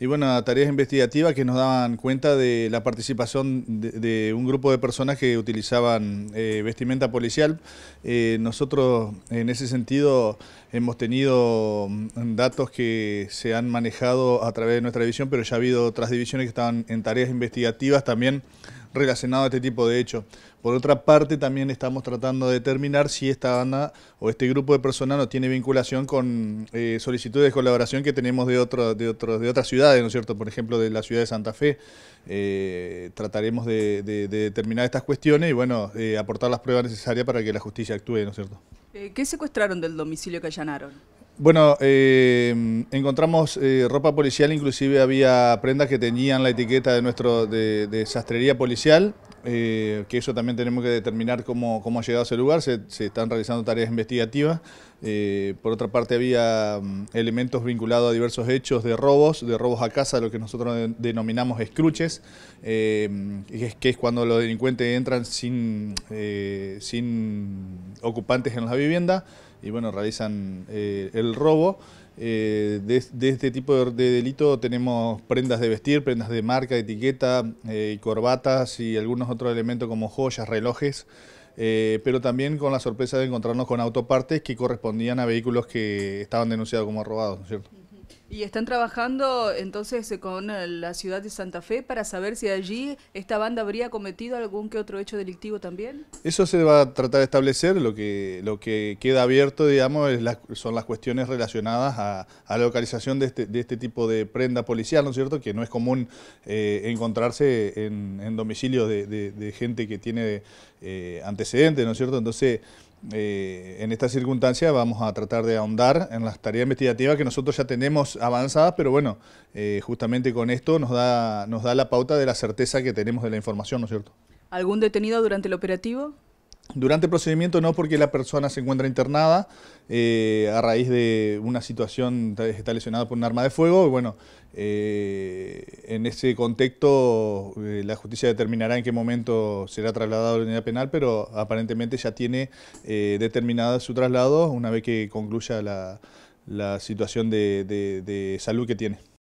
y bueno, tareas investigativas que nos daban cuenta de la participación de, un grupo de personas que utilizaban eh, vestimenta policial. Eh, nosotros en ese sentido hemos tenido mm, datos que se han manejado a través de nuestra división, pero ya ha habido otras divisiones que estaban en tareas investigativas también relacionado a este tipo de hecho. Por otra parte, también estamos tratando de determinar si esta banda o este grupo de personas no tiene vinculación con eh, solicitudes de colaboración que tenemos de, de, de otras ciudades, ¿no es cierto? Por ejemplo, de la ciudad de Santa Fe. Eh, trataremos de, determinar estas cuestiones y, bueno, eh, aportar las pruebas necesarias para que la justicia actúe, ¿no es cierto? ¿Qué secuestraron del domicilio que allanaron? Bueno, em, encontramos eh, ropa policial, inclusive había prendas que tenían la etiqueta de nuestro de, sastrería policial, eh, que eso también tenemos que determinar cómo, ha llegado a ese lugar, se están realizando tareas investigativas, eh, por otra parte, había mm, elementos vinculados a diversos hechos de robos, de robos a casa, lo que nosotros denominamos escruches, eh, que es cuando los delincuentes entran sin, eh, sin ocupantes en la vivienda y bueno, realizan el robo. de, este tipo de, delito tenemos prendas de vestir, prendas de marca, etiqueta, eh, corbatas y algunos otros elementos como joyas, relojes. Eh, pero también con la sorpresa de encontrarnos con autopartes que correspondían a vehículos que estaban denunciados como robados, cierto? Y están trabajando entonces eh, con eh, la ciudad de Santa Fe para saber si allí esta banda habría cometido algún que otro hecho delictivo también. Eso se va a tratar de establecer, lo que, lo que queda abierto, digamos, son las cuestiones relacionadas a, la localización de este, de este, tipo de prenda policial, ¿no es cierto?, que no es común eh, encontrarse en, en domicilios de, gente que tiene antecedentes, ¿no es cierto? Entonces... Eh, en esta circunstancia vamos a tratar de ahondar en las tareas investigativas que nosotros ya tenemos avanzadas, pero bueno, eh, justamente con esto nos da, nos da la pauta de la certeza que tenemos de la información, ¿no es cierto? ¿Algún detenido durante el operativo? Durante el procedimiento no porque la persona se encuentra internada eh, a raíz de una situación, está lesionada por un arma de fuego. Bueno, eh, en ese contexto eh, la justicia determinará en qué momento será trasladado a la unidad penal, pero aparentemente ya tiene determinado su traslado una vez que concluya la, situación de salud que tiene.